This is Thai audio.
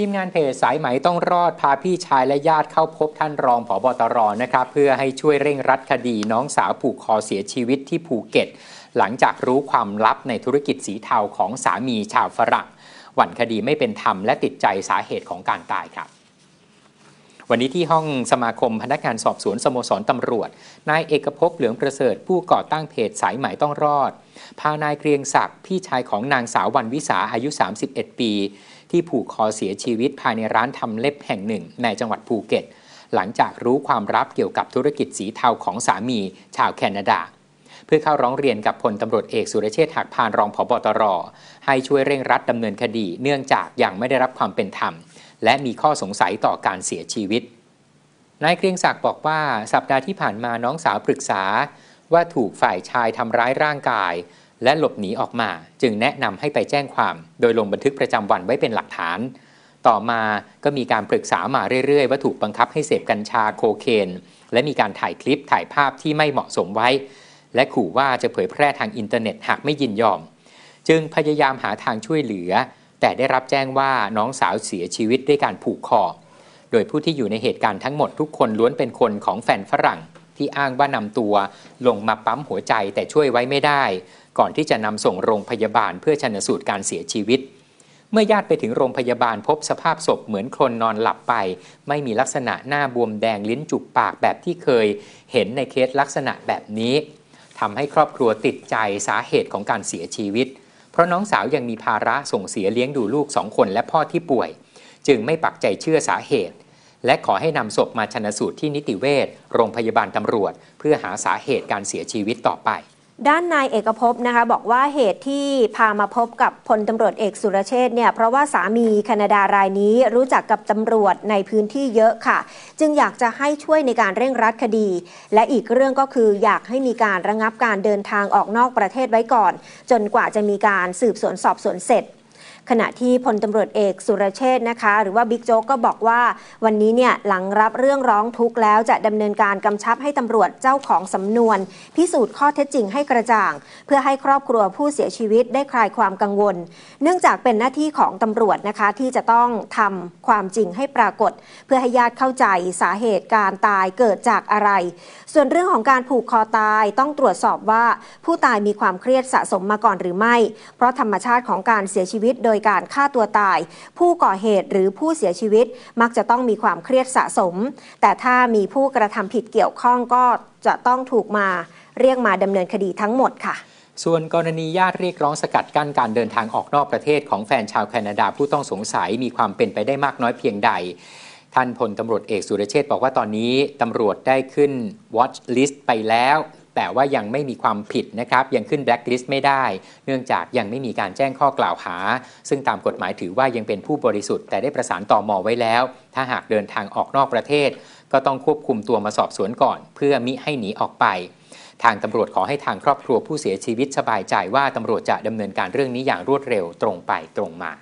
ทีมงานเพจสายไหมต้องรอดพาพี่ชายและญาติเข้าพบท่านรองผอบตรนะครับ เพื่อให้ช่วยเร่งรัดคดีน้องสาวผูกคอเสียชีวิตที่ภูเก็ต หลังจากรู้ความลับในธุรกิจสีเทาของสามีชาวฝรั่งหวั่นคดีไม่เป็นธรรมและติดใจสาเหตุของการตายครับวันนี้ที่ห้องสมาคมพนักงานสอบสวนสโมสรตำรวจ นายเอกภพเหลืองประเสริฐผู้ก่อตั้งเพจสายหมายต้องรอดพานายเกรียงศักดิ์พี่ชายของนางสาววันวิสาอายุ 31 ปี ที่ผูกคอเสียชีวิตภายในร้านทำเล็บแห่งหนึ่งในจังหวัดภูเก็ต หลังจากรู้ความรับเกี่ยวกับธุรกิจสีเทาของสามี ชาวแคนาดา เพื่อเข้าร้องเรียนกับพลตำรวจเอกสุรเชษฐ์หักพานรองผบตรให้ช่วยเร่งรัดดำเนินคดี เนื่องจากยังไม่ได้รับความเป็นธรรมและมีข้อสงสัยต่อการเสียชีวิต นายเกรียงศักดิ์บอกว่าสัปดาห์ที่ผ่านมาน้องสาวปรึกษา ว่าถูกฝ่ายชายทำร้ายร่างกาย และหลบหนีออกมา จึงแนะนำให้ไปแจ้งความโดยลงบันทึกประจำวันไว้เป็นหลักฐาน ต่อมาก็มีการปรึกษามาเรื่อยๆ ว่าถูกบังคับให้เสพกัญชาโคเคน และมีการถ่ายคลิปถ่ายภาพที่ไม่เหมาะสมไว้ และขู่ว่าจะเผยแพร่ทางอินเทอร์เน็ตหากไม่ยินยอม จึงพยายามหาทางช่วยเหลือแต่ได้รับแจ้งว่าน้องสาวเสียชีวิตด้วยการผูกคอ โดยผู้ที่อยู่ในเหตุการณ์ทั้งหมดทุกคนล้วนเป็นคนของแฟนฝรั่ง ที่อ้างว่านำตัว ลงมาปั๊มหัวใจแต่ช่วยไว้ไม่ได้ ก่อนที่จะนำส่งโรงพยาบาลเพื่อชนสูตรการเสียชีวิต เมื่อญาติไปถึงโรงพยาบาลพบสภาพศพเหมือนคนนอนหลับไป ไม่มีลักษณะหน้าบวมแดงลิ้นจุกปากแบบที่เคย เห็นในเคสลักษณะแบบนี้ทำให้ครอบครัวติดใจสาเหตุของการเสียชีวิตราะน้องสาวยังมีภาระส่งเสียเลี้ยงดูลูกสองคนและพ่อที่ป่วย จึงไม่ปักใจเชื่อสาเหตุ และขอให้นำศพมาชนะสูตรที่นิติเวชโรงพยาบาลตำรวจ เพื่อหาสาเหตุการเสียชีวิตต่อไปด้านนายเอกภพนะคะบอกว่าเหตุที่พามาพบกับพลตำรวจเอกสุรเชษเนี่ยเพราะว่าสามีแคนาดารายนี้รู้จักกับตำรวจในพื้นที่เยอะค่ะ จึงอยากจะให้ช่วยในการเร่งรัดคดี และอีกเรื่องก็คืออยากให้มีการระงับการเดินทางออกนอกประเทศไว้ก่อน จนกว่าจะมีการสืบสวนสอบสวนเสร็จขณะที่พลตำรวจเอกสุรเชษนะคะหรือว่าบิ๊กโจ๊กก็บอกว่าวันนี้เนี่ยหลังรับเรื่องร้องทุกข์แล้วจะดำเนินการกำชับให้ตำรวจเจ้าของสำนวน พิสูจน์ข้อเท็จจริงให้กระจ่าง เพื่อให้ครอบครัวผู้เสียชีวิตได้คลายความกังวล เนื่องจากเป็นหน้าที่ของตำรวจนะคะที่จะต้องทำความจริงให้ปรากฏ เพื่อให้ญาติเข้าใจสาเหตุการตายเกิดจากอะไร ส่วนเรื่องของการผูกคอตายต้องตรวจสอบว่าผู้ตายมีความเครียดสะสมมาก่อนหรือไม่เพราะธรรมชาติของการเสียชีวิตโดยยการฆ่าตัวตาย ผู้ก่อเหตุหรือผู้เสียชีวิตมักจะต้องมีความเครียดสะสม แต่ถ้ามีผู้กระทำผิดเกี่ยวข้องก็จะต้องถูกมาเรียกมาดำเนินคดีทั้งหมดค่ะ ส่วนกรณีญาติเรียกร้องสกัดกั้นการเดินทางออกนอกประเทศของแฟนชาวแคนาดาผู้ต้องสงสัยมีความเป็นไปได้มากน้อยเพียงใด ท่านพลตำรวจเอกสุรเชษบอกว่าตอนนี้ตำรวจได้ขึ้น watch list ไปแล้วแต่ว่ายังไม่มีความผิดนะครับ ยังขึ้นแบล็คลิสต์ไม่ได้ เนื่องจากยังไม่มีการแจ้งข้อกล่าวหา ซึ่งตามกฎหมายถือว่ายังเป็นผู้บริสุทธิ์แต่ได้ประสานต่อมอไว้แล้ว ถ้าหากเดินทางออกนอกประเทศ ก็ต้องควบคุมตัวมาสอบสวนก่อนเพื่อมิให้หนีออกไป ทางตำรวจขอให้ทางครอบครัวผู้เสียชีวิตสบายใจว่าตำรวจจะดำเนินการเรื่องนี้อย่างรวดเร็วตรงไปตรงมา